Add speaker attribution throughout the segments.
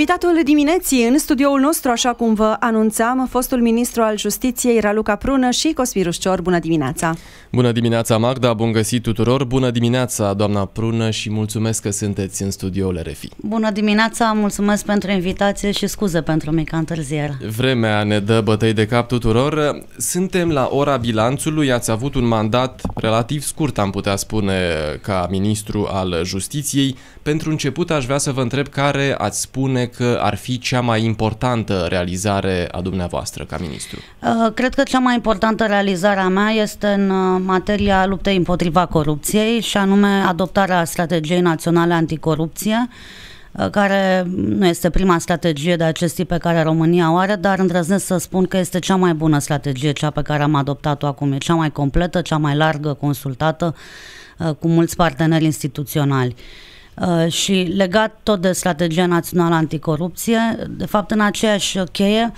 Speaker 1: Invitatul
Speaker 2: dimineții în studioul nostru, așa cum vă anunțam, fostul ministru al justiției Raluca Prună și Cosmirus Cior. Bună dimineața!
Speaker 1: Bună dimineața, Magda! Bun găsit tuturor! Bună dimineața, doamna Prună și mulțumesc că sunteți în studioul RFI.
Speaker 2: Bună dimineața! Mulțumesc pentru invitație și scuze pentru mica întârziere.
Speaker 1: Vremea ne dă bătăi de cap tuturor. Suntem la ora bilanțului. Ați avut un mandat relativ scurt, am putea spune, ca ministru al justiției. Pentru început aș vrea să vă întreb care ați spune că ar fi cea mai importantă realizare a dumneavoastră ca ministru.
Speaker 2: Uh, cred că cea mai importantă realizare a mea este în uh, materia luptei împotriva corupției și anume adoptarea strategiei naționale anticorupție uh, care nu este prima strategie de acest tip pe care România o are, dar îndrăznesc să spun că este cea mai bună strategie, cea pe care am adoptat-o acum. E cea mai completă, cea mai largă, consultată cu mulți parteneri instituționali. Uh, Uh, și legat tot de strategia națională anticorupție, de fapt în aceeași cheie,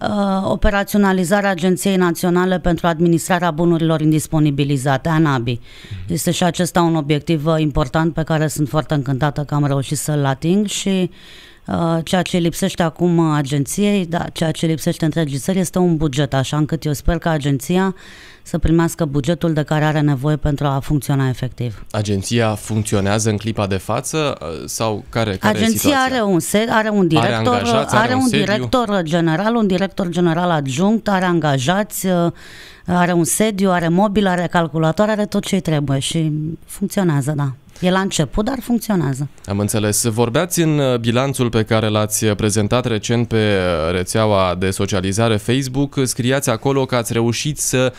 Speaker 2: uh, operaționalizarea Agenției Naționale pentru Administrarea Bunurilor Indisponibilizate, ANABI. Mm-hmm. Este și acesta un obiectiv uh, important pe care sunt foarte încântată că am reușit să-l ating și uh, Uh, ceea ce lipsește acum agenției, da, ceea ce lipsește întregii țări este un buget, așa încât eu sper că agenția să primească bugetul de care are nevoie pentru a funcționa efectiv.
Speaker 1: Agenția funcționează în clipa de față uh, sau care, care Agenția are
Speaker 2: un, ser, are un director, are, angajați, are, are un, un director general, un director general adjunct, are angajați, uh, are un sediu, are mobil, are calculator, are tot ce trebuie și funcționează, da. E la început, dar funcționează.
Speaker 1: Am înțeles. Vorbeați în uh, bilanțul pe care l-ați uh, prezentat recent pe uh, rețeaua de socializare Facebook, scriați acolo că ați reușit să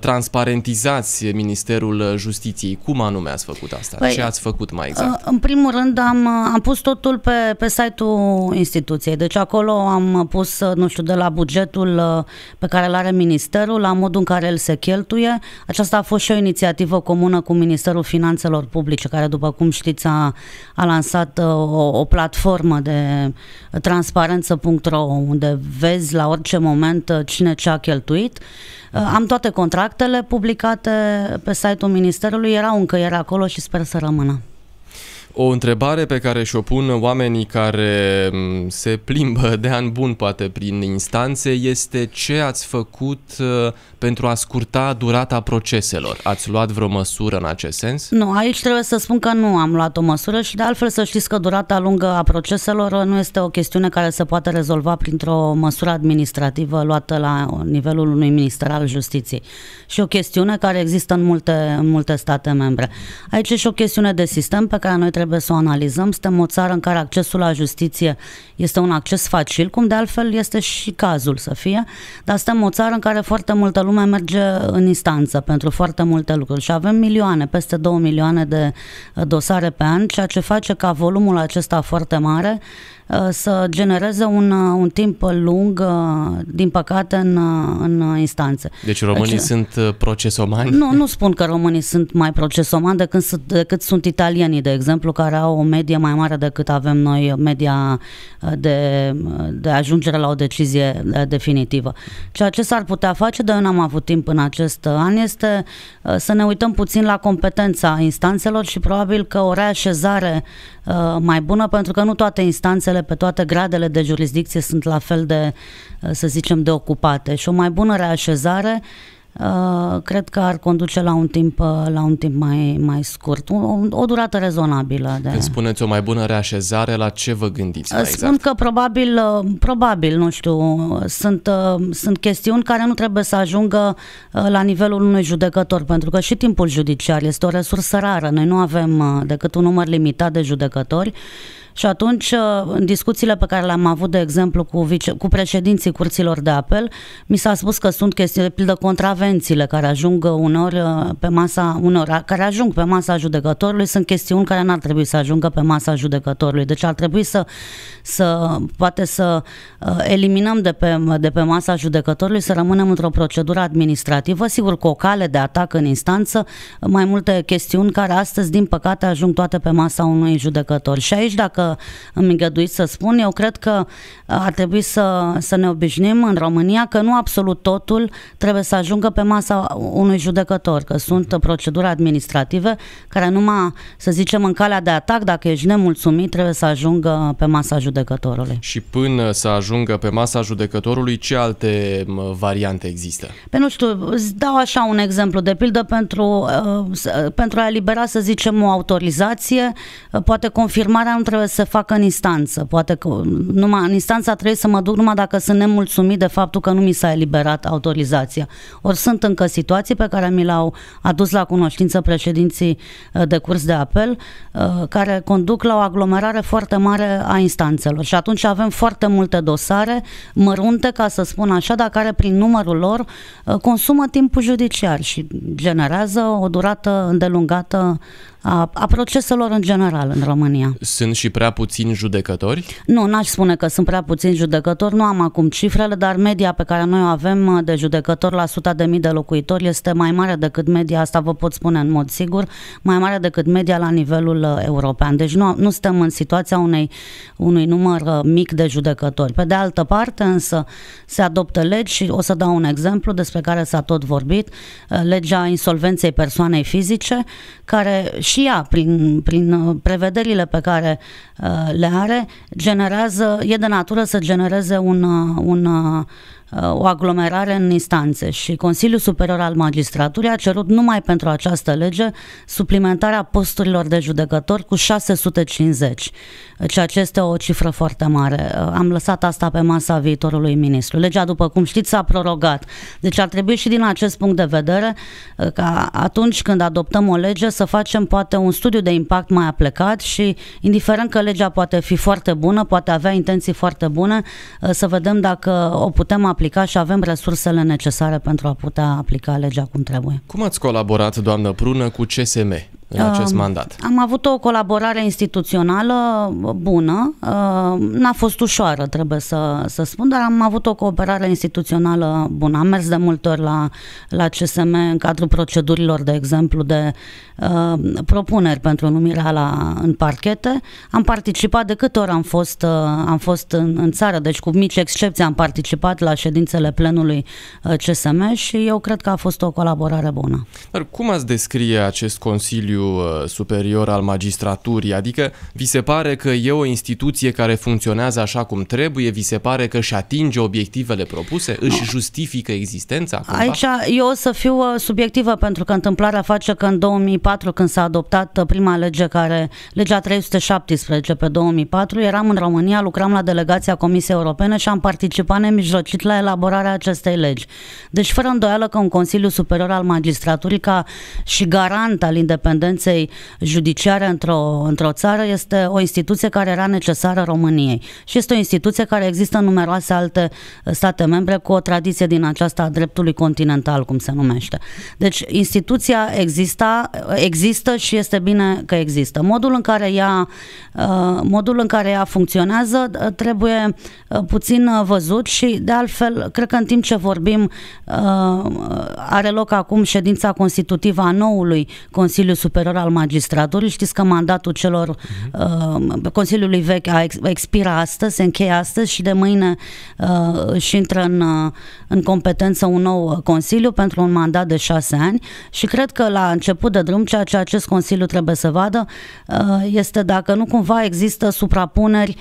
Speaker 1: transparentizați Ministerul Justiției. Cum anume ați făcut asta? Păi, Ce ați făcut mai exact?
Speaker 2: În primul rând am, am pus totul pe, pe site-ul instituției, deci acolo am pus, nu știu, de la bugetul pe care îl are Ministerul, la modul în care el se cheltuie. Aceasta a fost și o inițiativă comună cu Ministerul Finanțelor Publice, care care, după cum știți, a, a lansat uh, o, o platformă de transparență.ro unde vezi la orice moment uh, cine ce a cheltuit. Uh, am toate contractele publicate pe site-ul Ministerului, erau încă era acolo și sper să rămână.
Speaker 1: O întrebare pe care și-o pun oamenii care mm, se plimbă de an bun poate prin instanțe este ce ați făcut uh, pentru a scurta durata proceselor? Ați luat vreo măsură în acest sens?
Speaker 2: Nu, aici trebuie să spun că nu am luat o măsură și de altfel să știți că durata lungă a proceselor nu este o chestiune care se poate rezolva printr-o măsură administrativă luată la nivelul unui minister al justiției și o chestiune care există în multe, în multe state membre. Aici e și o chestiune de sistem pe care noi trebuie trebuie să o analizăm. Suntem o țară în care accesul la justiție este un acces facil, cum de altfel este și cazul să fie, dar suntem o țară în care foarte multă lume merge în instanță pentru foarte multe lucruri și avem milioane, peste 2 milioane de uh, dosare pe an, ceea ce face ca volumul acesta foarte mare Uh, să genereze un, uh, un timp lung, uh, din păcate, în, în instanță.
Speaker 1: Deci românii deci, sunt procesomani? Nu,
Speaker 2: nu spun că românii sunt mai procesomani decât, decât sunt italienii, de exemplu, care au o medie mai mare decât avem noi, media de, de ajungere la o decizie definitivă. Ceea ce s-ar putea face, dar eu n-am avut timp în acest an, este să ne uităm puțin la competența instanțelor și probabil că o reașezare mai bună, pentru că nu toate instanțele granițele pe toate gradele de jurisdicție sunt la fel de, uh, să zicem, de ocupate și o mai bună reașezare uh, cred că ar conduce la un timp, uh, la un timp mai, mai scurt, o, o durată rezonabilă. De... Când
Speaker 1: spuneți o mai bună reașezare, la ce vă gândiți? Mai exact? Spun exact?
Speaker 2: că probabil, probabil, nu știu, sunt, sunt chestiuni care nu trebuie să ajungă la nivelul unui judecător, pentru că și timpul judiciar este o resursă rară. Noi nu avem decât un număr limitat de judecători și atunci, uh, în discuțiile pe care le-am avut, de exemplu, cu, vice, cu președinții curților de apel, mi s-a spus că sunt chestiuni, de pildă, contravențiile care ajung uh, uneori uh, pe masa, unor, care ajung pe masa judecătorului, sunt chestiuni care n-ar trebui să ajungă pe masa judecătorului. Deci ar trebui să, să poate să eliminăm de pe, de pe masa judecătorului, să rămânem într-o procedură administrativă, sigur cu o cale de atac în instanță, mai multe chestiuni care astăzi, din păcate, ajung toate pe masa unui judecător. Și aici, dacă dacă îmi îngăduiți să spun, eu cred că uh, ar trebui să, să ne obișnim în România că nu absolut totul trebuie să ajungă pe masa unui judecător, că sunt mhm. proceduri administrative care numai, să zicem, în calea de atac, dacă ești nemulțumit, trebuie să ajungă pe masa judecătorului. Și până
Speaker 1: să ajungă pe masa judecătorului, ce alte variante există?
Speaker 2: Pe nu știu, îți dau așa un exemplu, de pildă pentru, uh, pentru a elibera, să zicem, o autorizație, uh, poate confirmarea nu trebuie se facă în instanță. Poate că um, numai, în instanța trebuie să mă duc numai dacă sunt nemulțumit de faptul că nu mi s-a eliberat autorizația. Ori sunt încă situații pe care mi le-au adus la cunoștință președinții uh, de curs de apel, uh, care conduc la o aglomerare foarte mare a instanțelor. Și atunci avem foarte multe dosare mărunte, ca să spun așa, dar care prin numărul lor uh, consumă timpul judiciar și generează o durată îndelungată a, a proceselor în general în România.
Speaker 1: Sunt și pre- prea puțini judecători?
Speaker 2: Nu, n-aș spune că sunt prea puțini judecători, nu am acum cifrele, dar media pe care noi o avem uh, de judecători la 100.000 de mii de locuitori este mai mare decât media, asta vă pot spune în mod sigur, mai mare decât media la nivelul uh, european. Deci nu, nu suntem în situația unei, unui număr uh, mic de judecători. Pe de altă parte, însă, se adoptă legi și o să dau un exemplu despre care s-a tot vorbit, legea insolvenței persoanei fizice, care și ea, prin, prin prevederile pe care Uh, le are, generează, e de natură să genereze un, uh, un uh, Uh, o aglomerare în instanțe și Consiliul Superior al Magistraturii a cerut numai pentru această lege suplimentarea posturilor de judecători cu 650, ceea ce este o cifră foarte mare. Uh, am lăsat asta pe masa viitorului ministru. Legea, după cum știți, s-a prorogat. Deci ar trebui și din acest punct de vedere uh, ca atunci când adoptăm o lege să facem poate un studiu de impact mai aplicat și indiferent că legea poate fi foarte bună, poate avea intenții foarte bune, să vedem dacă o putem aplica aplica și avem resursele necesare pentru a putea aplica legea cum trebuie.
Speaker 1: Cum ați colaborat, doamnă Prună, cu CSM? în acest um, mandat?
Speaker 2: Am avut o colaborare instituțională uh, bună. Uh, n-a fost ușoară, trebuie să, să spun, dar am avut o cooperare instituțională bună. Am mers de multe ori la, la CSM în cadrul procedurilor, de exemplu, de uh, propuneri pentru numirea la, în parchete. Am participat de câte ori am fost, uh, am fost în, în țară, deci cu mici excepții am participat la ședințele plenului uh, CSM și eu cred că a fost o colaborare bună.
Speaker 1: Dar cum ați descrie acest Consiliu Consiliu uh, Superior al Magistraturii, adică vi se pare că e o instituție care funcționează așa cum trebuie, vi se pare că și atinge obiectivele propuse, își justifică existența? Cumva? Aici
Speaker 2: eu o să fiu uh, subiectivă pentru că întâmplarea face că în 2004 când s-a adoptat uh, prima lege care, legea 317 pe 2004, eram în România, lucram la delegația Comisiei Europene și am participat nemijlocit la elaborarea acestei legi. Deci fără îndoială că un Consiliu Superior al Magistraturii ca și garant al independenței independenței judiciare într-o, într-o țară este o instituție care era necesară României și este o instituție care există în numeroase alte state membre cu o tradiție din aceasta a dreptului continental, cum se numește. Deci instituția exista, există și este bine că există. Modul în care ea, uh, modul în care ea funcționează uh, trebuie uh, puțin văzut și de altfel, cred că în timp ce vorbim are loc acum ședința constitutivă a noului Consiliu Superior Superior al Magistraturii. Știți că mandatul celor uh-huh. uh, Consiliului vechi a ex- expiră astăzi, se încheie astăzi și de mâine uh, și intră în, uh, în competență un nou uh, Consiliu pentru un mandat de șase ani și cred că la început de drum ceea ce acest Consiliu trebuie să vadă uh, este dacă nu cumva există suprapuneri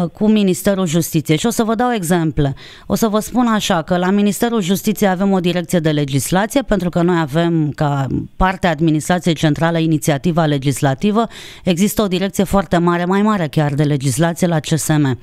Speaker 2: uh, cu Ministerul Justiției. Și o să vă dau exemple. O să vă spun așa că la Ministerul Justiției avem o direcție de legislație pentru că noi avem ca parte a administrației centrale centrală inițiativa legislativă, există o direcție foarte mare, mai mare chiar de legislație la CSM.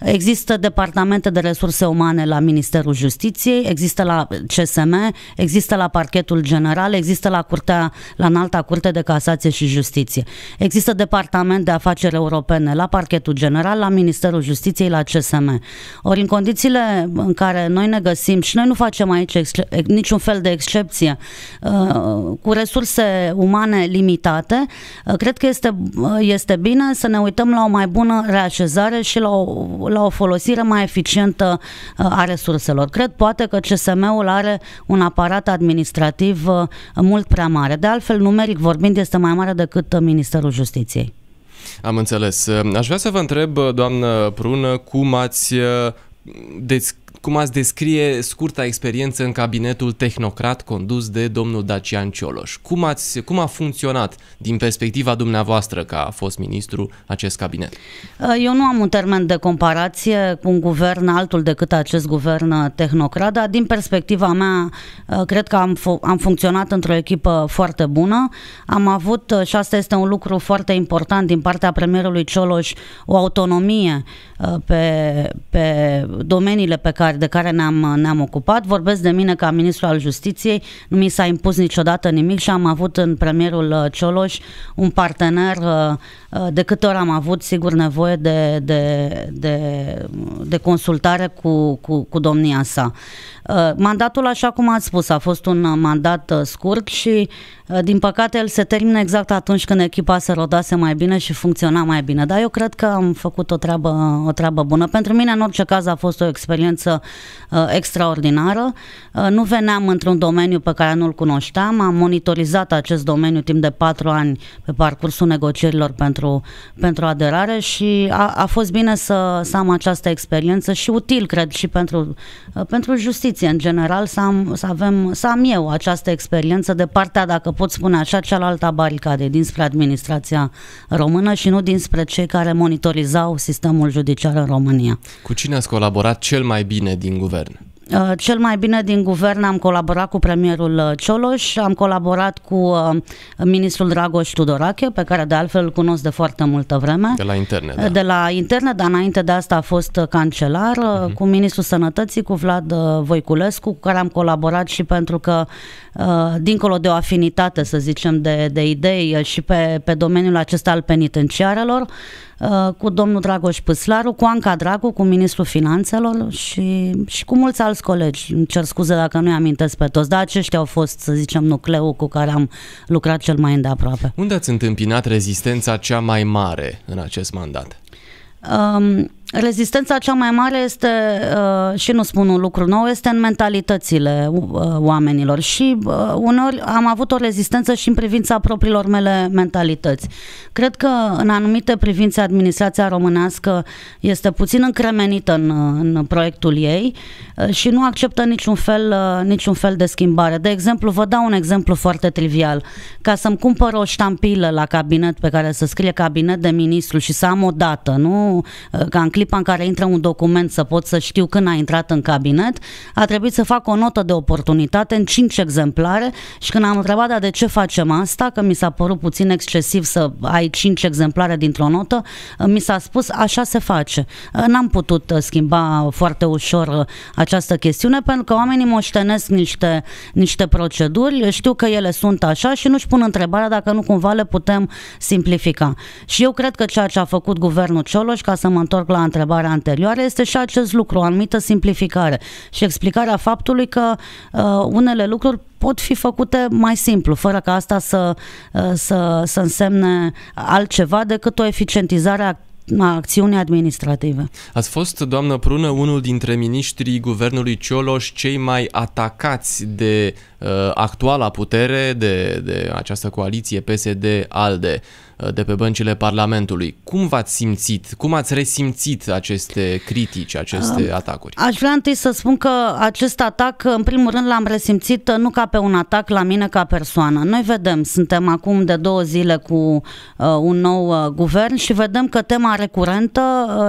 Speaker 2: Există departamente de resurse umane la Ministerul Justiției, există la CSM, există la Parchetul General, există la Curtea, la Înalta Curte de Casație și Justiție. Există departament de afaceri europene la Parchetul General, la Ministerul Justiției, la CSM. Ori în condițiile în care noi ne găsim și noi nu facem aici niciun fel de excepție, uh, cu resurse umane persoane limitate, uh, cred că este, uh, este bine să ne uităm la o mai bună reașezare și la o, la o folosire mai eficientă uh, a resurselor. Cred poate că CSM-ul are un aparat administrativ mult prea mare. De altfel, numeric vorbind, este mai mare decât Ministerul Justiției.
Speaker 1: Am înțeles. Aș vrea să vă întreb, doamnă Prună, cum ați desc- cum ați descrie scurta experiență în cabinetul tehnocrat condus de domnul Dacian Cioloș. Cum, ați, cum a funcționat, din perspectiva dumneavoastră, ca a fost ministru, acest cabinet?
Speaker 2: Uh, eu nu am un termen de comparație cu un guvern altul decât acest guvern uh, tehnocrat, dar din perspectiva mea, uh, cred că am, fu- am funcționat într-o echipă foarte bună. Am avut, și asta este un lucru foarte important din partea premierului Cioloș, o autonomie Uh, pe, pe domeniile pe care, de care ne-am, uh, ne-am ocupat. Vorbesc de mine ca ministru al justiției, nu mi s-a impus niciodată nimic și am avut în premierul uh, Cioloș un partener de câte ori am avut, sigur, nevoie de, de, de, de consultare cu, cu, cu domnia sa. Mandatul, așa cum ați spus, a fost un mandat scurt și, din păcate, el se termină exact atunci când echipa se rodase mai bine și funcționa mai bine. Dar eu cred că am făcut o treabă, o treabă bună. Pentru mine, în orice caz, a fost o experiență uh, extraordinară. Uh, nu veneam într-un domeniu pe care nu-l cunoșteam, am monitorizat acest domeniu timp de patru ani pe parcursul negocierilor pentru, pentru aderare și a, a fost bine să, să am această experiență și util, cred, și pentru, uh, pentru justiție în general, să am, să, avem, să am eu această experiență de partea, dacă pot spune așa, cealaltă baricade dinspre administrația română și nu dinspre cei care monitorizau sistemul judiciar judiciară în România. Cu cine ați colaborat cel mai bine din guvern? Uh, cel mai bine din guvern am colaborat cu premierul uh, Cioloș, am colaborat cu uh, ministrul Dragoș Tudorache, pe care de altfel îl cunosc de foarte multă vreme. De la interne, da. De la interne, dar înainte de asta a fost cancelar, uh-huh. cu ministrul sănătății, cu Vlad Voiculescu, cu care am colaborat și pentru că, dincolo de o afinitate, să zicem, de, de idei și pe, pe domeniul acesta al penitenciarelor, Uh, cu domnul Dragoș Păslaru, cu Anca Dragu, cu ministrul finanțelor și, și cu mulți alți colegi. Îmi cer scuze dacă nu-i amintesc pe toți, dar aceștia au fost, să zicem, nucleul cu care am lucrat cel mai îndeaproape.
Speaker 1: Unde ați întâmpinat rezistența cea mai mare în acest mandat?
Speaker 2: Um, rezistența cea mai mare este, uh, și nu spun un lucru nou, este în mentalitățile uh, oamenilor și uh, uneori am avut o rezistență și în privința propriilor mele mentalități. Cred că în anumite privințe administrația românească este puțin încremenită în, uh, în proiectul ei uh, și nu acceptă niciun fel, uh, niciun fel de schimbare. De exemplu, vă dau un exemplu foarte trivial. Ca să-mi cumpăr o ștampilă la cabinet pe care să scrie cabinet de ministru și să am o dată, nu Uh, ca în clipa în care intră un document să pot să știu când a intrat în cabinet, a trebuit să fac o notă de oportunitate în 5 exemplare și când am întrebat da, de ce facem asta, că mi s-a părut puțin excesiv să ai 5 exemplare dintr-o notă, uh, mi s-a spus așa se face. Uh, n-am putut schimba foarte ușor această chestiune pentru că oamenii moștenesc niște, niște proceduri, știu că ele sunt așa și nu-și pun întrebarea dacă nu cumva le putem simplifica. Și eu cred că ceea ce a făcut guvernul Cioloș ca să mă întorc la întrebarea anterioară, este și acest lucru, o anumită simplificare și explicarea faptului că uh, unele lucruri pot fi făcute mai simplu, fără ca asta să, uh, să, să însemne altceva decât o eficientizare a a acțiunii administrative.
Speaker 1: Ați fost, doamnă Prună, unul dintre miniștrii guvernului Cioloș cei mai atacați de uh, actuala putere, de, de această coaliție PSD-ALDE. Uh, Uh, de pe băncile Parlamentului. Cum v-ați simțit? Cum ați resimțit aceste critici, aceste um, atacuri?
Speaker 2: Aș vrea întâi să spun că acest atac, în primul rând, l-am resimțit uh, nu ca pe un atac la mine ca persoană. Noi vedem, suntem acum de două zile cu uh, un nou guvern și vedem că tema recurentă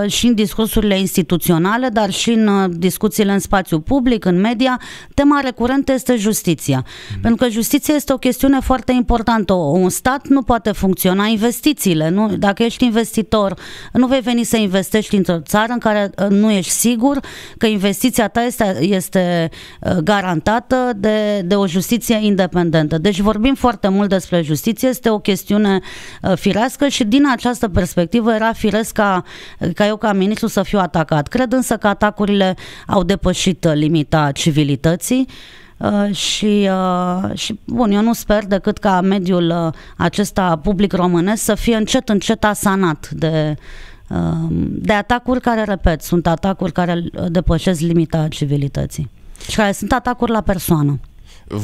Speaker 2: și în discursurile instituționale, dar și în discuțiile în spațiu public, în media, tema recurentă este justiția. Mm. Pentru că justiția este o chestiune foarte importantă. Un stat nu poate funcționa investițiile. Nu? Dacă ești investitor, nu vei veni să investești într-o țară în care uh, nu ești sigur că investiția ta este, este uh, garantată de, de o justiție independentă. Deci vorbim foarte mult despre justiție, este o chestiune uh, firească și din această perspectivă era firesc ca, ca eu ca ministru să fiu atacat. Cred însă că atacurile au depășit limita civilității. Uh, și, uh, și bun, eu nu sper decât ca mediul uh, acesta public românesc să fie încet, încet asanat de, de atacuri care, repet, sunt atacuri care depășesc limita civilității și care sunt atacuri la persoană.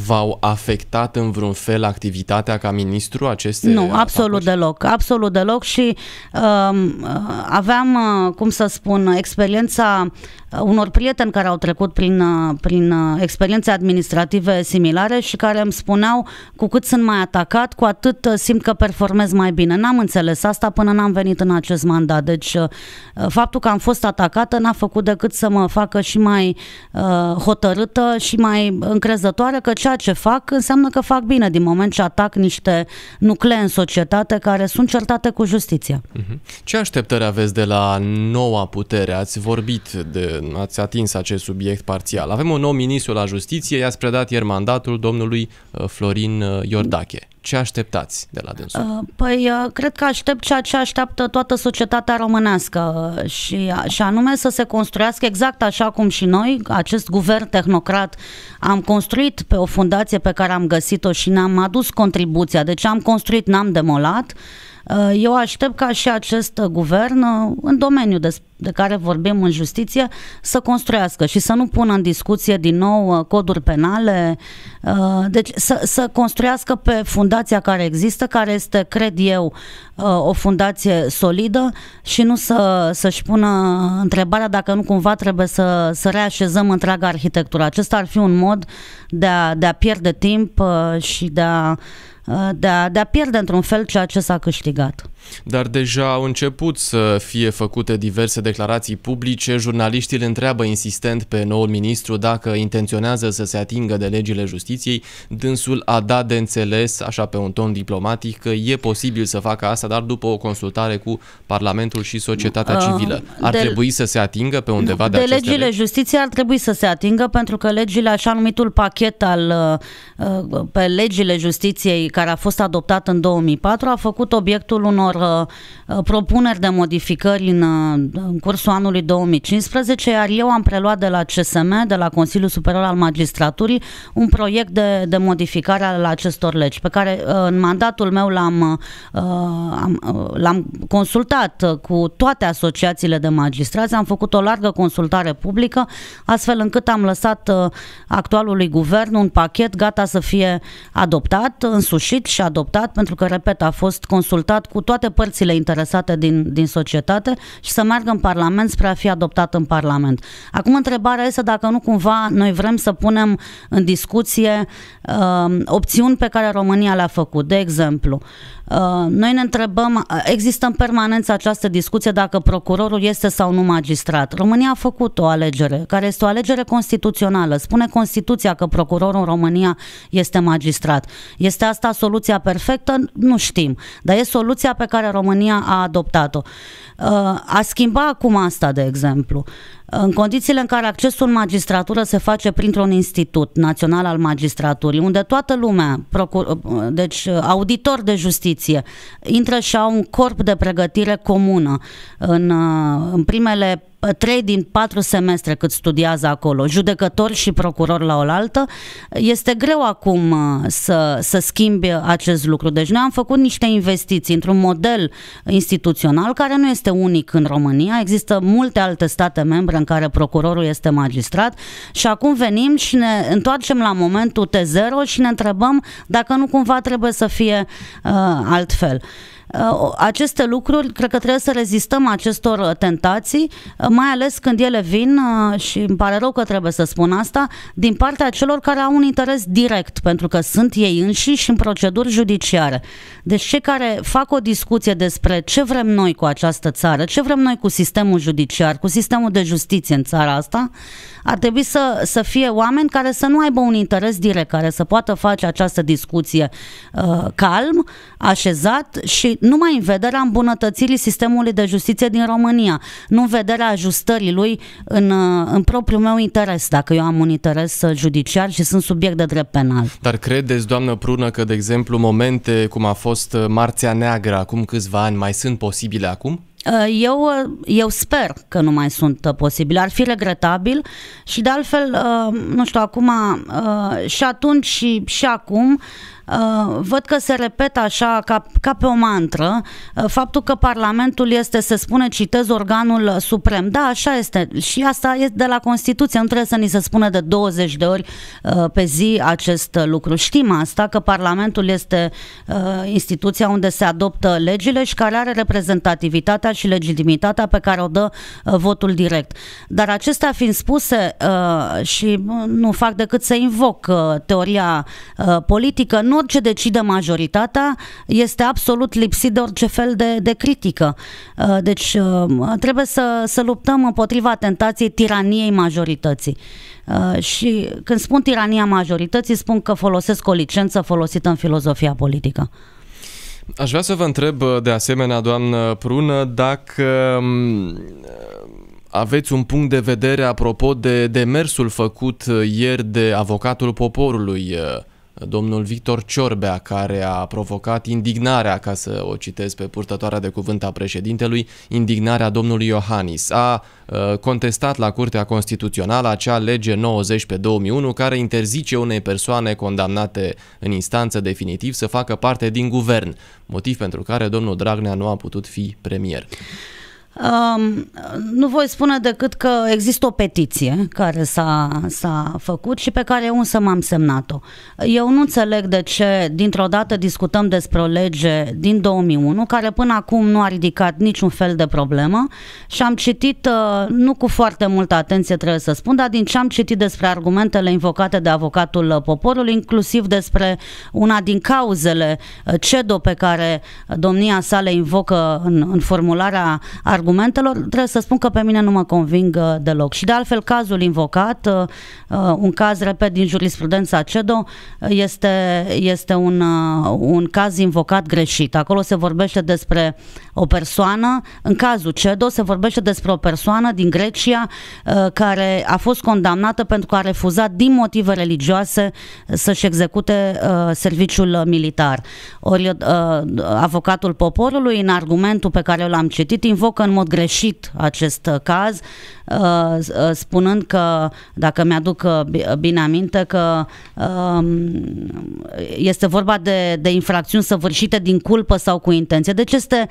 Speaker 1: V-au afectat în vreun fel activitatea ca ministru aceste Nu, atacuri?
Speaker 2: absolut deloc, absolut deloc și uh, aveam, cum să spun, experiența Uh, unor prieteni care au trecut prin, uh, prin uh, experiențe administrative similare și care îmi spuneau cu cât sunt mai atacat, cu atât simt că performez mai bine. N-am înțeles asta până n-am venit în acest mandat. Deci faptul că am fost atacată n-a făcut decât să mă facă și mai uh, hotărâtă și mai încrezătoare că ceea ce fac înseamnă că fac bine din moment ce atac niște nuclee în societate care sunt certate cu justiția. Mhm.
Speaker 1: Ce așteptări aveți de la noua putere? Ați vorbit de ați atins acest subiect parțial. Avem un nou ministru la justiție, i-ați predat ieri mandatul domnului uh, Florin uh, Iordache. Ce așteptați de la dânsul?
Speaker 2: Uh, păi, cred că aștept ceea ce așteaptă toată societatea românească și, și anume să se construiască exact așa cum și noi, acest guvern tehnocrat am construit pe o fundație pe care am găsit-o și ne-am adus contribuția, deci am construit, n-am demolat. Uh, eu aștept ca și acest guvern, uh, în domeniul de, care vorbim în justiție, să construiască și să nu pună în discuție din nou uh, coduri penale, deci să, să construiască pe fundația care există, care este, cred eu, o fundație solidă și nu să, să-și pună întrebarea dacă nu cumva trebuie să, să reașezăm întreaga arhitectură. Acesta ar fi un mod de a, de a pierde timp și de a Uh, de a, de a pierde într-un fel ceea ce s-a câștigat.
Speaker 1: Dar deja au început să fie făcute diverse declarații publice, jurnaliștii îl întreabă insistent pe noul ministru dacă intenționează să se atingă de legile justiției, dânsul a dat de înțeles, așa pe un ton diplomatic, că e posibil să facă asta, dar după o consultare cu Parlamentul și societatea ah, civilă. Ar de, trebui să se atingă pe undeva de, de aceste legile legi?
Speaker 2: justiției ar trebui să se atingă pentru că legile, așa numitul pachet al uh, uh, pe legile justiției care a fost adoptat în 2004 a făcut obiectul unor unor uh, uh, propuneri de modificări în, uh, în cursul anului 2015, iar eu am preluat de la CSM, de la Consiliul Superior al Magistraturii, un proiect de, de modificare al acestor legi, pe care în mandatul meu l-am, l-am consultat cu toate asociațiile de magistrați, am făcut o largă consultare publică, astfel încât am lăsat actualului guvern un pachet gata să fie adoptat, însușit și adoptat, pentru că, repet, a fost consultat cu toate toate părțile interesate din, din societate și să meargă în Parlament spre a fi adoptat în Parlament. Acum întrebarea este dacă nu cumva noi vrem să punem în discuție uh, opțiuni pe care România le-a făcut. De exemplu, Uh, noi ne întrebăm, uh, există în permanență această discuție dacă procurorul este sau nu magistrat. România a făcut o alegere, care este o alegere constituțională. Spune Constituția că procurorul în România este magistrat. Este asta soluția perfectă? Nu știm, dar e soluția pe care România a adoptat-o. Uh, a schimba acum asta, de exemplu. În condițiile în care accesul în magistratură se face printr-un institut național al magistraturii, unde toată lumea, procur, deci auditor de justiție, intră și au un corp de pregătire comună. În, în primele trei din patru semestre cât studiază acolo, judecător și procuror la oaltă, este greu acum uh, să, să schimbi acest lucru. Deci noi am făcut niște investiții într-un model instituțional care nu este unic în România, există multe alte state membre în care procurorul este magistrat și acum venim și ne întoarcem la momentul T0 și ne întrebăm dacă nu cumva trebuie să fie uh, altfel. Uh, aceste lucruri, cred că trebuie să rezistăm acestor uh, tentații, uh, mai ales când ele vin, și îmi pare rău că trebuie să spun asta, din partea celor care au un interes direct, pentru că sunt ei înșiși în proceduri judiciare. Deci cei care fac o discuție despre ce vrem noi cu această țară, ce vrem noi cu sistemul judiciar, cu sistemul de justiție în țara asta, ar trebui să, să fie oameni care să nu aibă un interes direct, care să poată face această discuție uh, calm, așezat și numai în vederea îmbunătățirii sistemului de justiție din România, nu în vederea ajustării lui în, uh, în propriul meu interes, dacă eu am un interes uh, judiciar și sunt subiect de drept penal. Dar
Speaker 1: credeți, doamnă Prună, că, de exemplu, momente cum a fost uh, Marțea Neagră acum câțiva ani
Speaker 2: mai sunt posibile acum? Uh, eu, uh, eu sper că nu mai sunt uh, posibil. Ar fi regretabil și de altfel, nu știu, acum și atunci și, și acum Uh, văd că se repetă așa ca, ca pe o mantră uh, faptul că Parlamentul este, se spune, citez, organul suprem. Da, așa este. Și asta este de la Constituție. Nu trebuie să ni se spune de 20 de ori uh, pe zi acest lucru. Știm asta, că Parlamentul este instituția unde se adoptă legile și care are reprezentativitatea și legitimitatea pe care o dă votul direct. Dar acestea fiind spuse și nu fac decât să invoc teoria politică, nu orice decide majoritatea este absolut lipsit de orice fel de, de critică. Uh, deci uh, trebuie să, să luptăm împotriva tentației tiraniei majorității. Uh, și când spun tirania majorității, spun că folosesc o licență folosită în filozofia politică.
Speaker 1: Aș vrea să vă întreb de asemenea, doamnă Prună, dacă um, aveți un punct de vedere apropo de demersul făcut ieri de avocatul poporului domnul Victor Ciorbea, care a provocat indignarea, ca să o citesc pe purtătoarea de cuvânt a președintelui, indignarea domnului Iohannis. A uh, contestat la Curtea Constituțională acea lege 90 pe 2001 care interzice unei persoane condamnate în instanță definitiv să facă parte din guvern, motiv pentru care domnul Dragnea nu a putut fi premier.
Speaker 2: Um, nu voi spune decât că există o petiție care s-a, s-a făcut și pe care eu însă m-am semnat-o. Eu nu înțeleg de ce dintr-o dată discutăm despre o lege din 2001 care până acum nu a ridicat niciun fel de problemă și am citit, uh, nu cu foarte multă atenție trebuie să spun, dar din ce am citit despre argumentele invocate de avocatul uh, poporului, inclusiv despre una din cauzele uh, CEDO pe care domnia sa le invocă în, în formularea argumentelor argumentelor, trebuie să spun că pe mine nu mă conving uh, deloc. Și de altfel, cazul invocat, uh, uh, un caz, repet, din jurisprudența CEDO, este, este un, un caz invocat greșit. Acolo se vorbește despre o persoană, în cazul CEDO se vorbește despre o persoană din Grecia uh, care a fost condamnată pentru că a refuzat din motive religioase să-și execute uh, serviciul militar. Ori uh, avocatul poporului, în argumentul pe care l-am citit, invocă în mod greșit acest caz, Uh, uh, spunând că, dacă mi-aduc uh, bine aminte, că um, este vorba de, de infracțiuni săvârșite din culpă sau cu intenție. Deci este,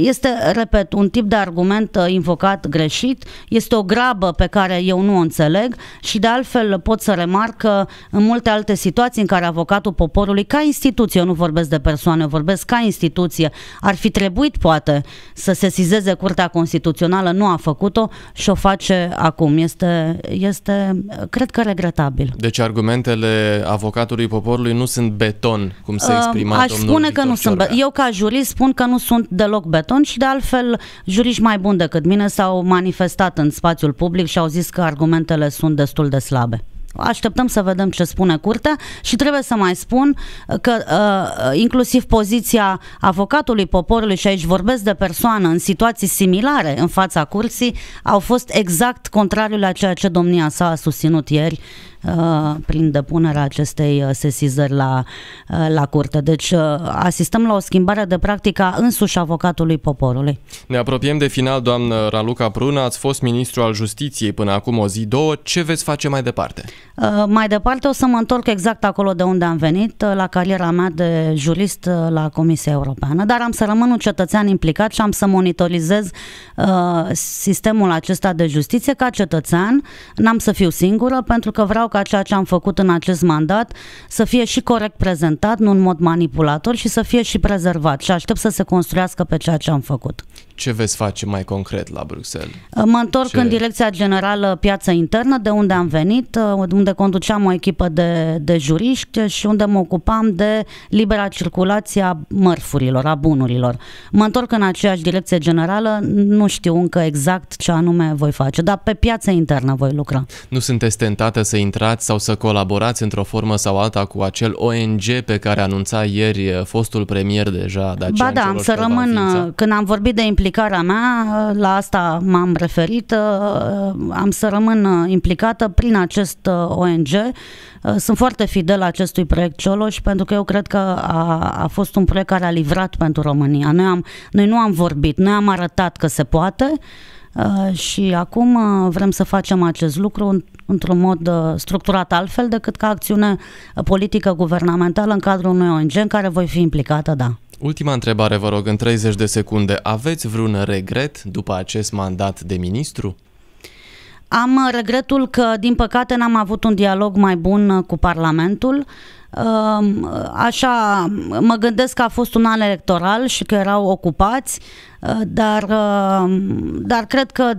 Speaker 2: este, repet, un tip de argument invocat greșit, este o grabă pe care eu nu o înțeleg și de altfel pot să remarc că în multe alte situații în care avocatul poporului, ca instituție, eu nu vorbesc de persoane, eu vorbesc ca instituție, ar fi trebuit poate să se sesizeze Curtea Constituțională, nu a făcut-o și o face acum. Este, este, cred că, regretabil.
Speaker 1: Deci argumentele avocatului poporului nu sunt beton, cum se exprimă. uh, Aș spune că
Speaker 2: nu sunt beton. Eu, ca jurist, spun că nu sunt deloc beton și, de altfel, juriști mai buni decât mine s-au manifestat în spațiul public și au zis că argumentele sunt destul de slabe. Așteptăm să vedem ce spune curtea și trebuie să mai spun că uh, inclusiv poziția avocatului poporului, și aici vorbesc de persoană în situații similare în fața curții, au fost exact contrariul la ceea ce domnia sa a susținut ieri Uh, prin depunerea acestei uh, sesizări la, uh, la curte. Deci asistăm la o schimbare de practica însuși avocatului poporului.
Speaker 1: Ne apropiem de final, doamnă Raluca Prună, ați fost ministru al justiției până acum o zi, două. Ce veți face mai departe?
Speaker 2: Mai departe o să mă întorc exact acolo de unde am venit, la cariera mea de jurist la Comisia Europeană, dar am să rămân un cetățean implicat și am să monitorizez sistemul acesta de justiție ca cetățean. N-am să fiu singură pentru că vreau ca ca ceea ce am făcut în acest mandat să fie și corect prezentat, nu în mod manipulator și să fie și prezervat și aștept să se construiască pe ceea ce am făcut.
Speaker 1: Ce veți face mai concret la Bruxelles?
Speaker 2: Mă întorc ce... în Direcția Generală Piața Internă, de unde am venit, uh, unde conduceam o echipă de, de juriști și unde mă ocupam de libera circulație a mărfurilor, a bunurilor. Mă întorc în aceeași direcție generală, nu știu încă exact ce anume voi face, dar pe piața internă voi lucra.
Speaker 1: Nu sunteți tentată să intrați intrați sau să colaborați într-o formă sau alta cu acel ONG pe care anunța ieri eh, fostul premier deja Dacian Ba da, am să rămân, eh,
Speaker 2: când am vorbit de implicarea mea, eh, la asta m-am referit, am să rămân implicată prin acest ONG. Sunt foarte fidel acestui proiect Cioloș pentru că eu cred că a, a fost un proiect care a livrat pentru România. Noi, am, noi nu am vorbit, noi am arătat că se poate și acum vrem să facem acest lucru într-un mod uh, structurat altfel decât ca acțiune politică guvernamentală în cadrul unui ONG în care voi fi implicată, da.
Speaker 1: Ultima întrebare, vă rog, în 30 de secunde. Aveți vreun regret după acest mandat de ministru?
Speaker 2: Am uh, regretul că, din păcate, n-am avut un dialog mai bun uh, cu Parlamentul așa, mă gândesc că a fost un an electoral și că erau ocupați, ă, dar, ă, dar cred că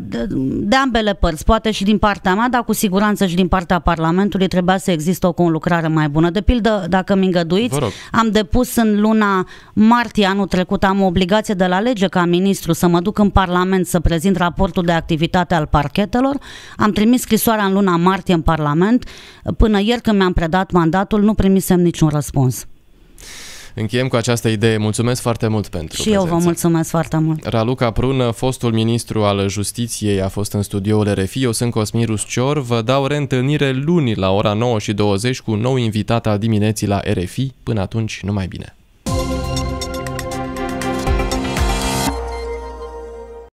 Speaker 2: de ambele părți, poate și din partea mea, dar cu siguranță și din partea Parlamentului trebuia să există o conlucrare mai bună. De pildă, dacă mi îngăduiți, am depus în luna martie anul trecut, am o obligație de la lege ca ministru să mă duc în Parlament să prezint raportul de activitate al parchetelor. Am trimis scrisoarea în luna martie în Parlament. Până ieri când mi-am predat mandatul, nu primis primisem niciun răspuns.
Speaker 1: Încheiem cu această idee. Mulțumesc foarte mult pentru Și prezența.
Speaker 2: eu vă mulțumesc foarte mult.
Speaker 1: Raluca Prună, fostul ministru al Justiției, a fost în studioul RFI. Eu sunt Cosmin Ruscior. Vă dau reîntâlnire luni la ora 9 și 20 cu un nou invitat al dimineții la RFI. Până atunci, numai bine!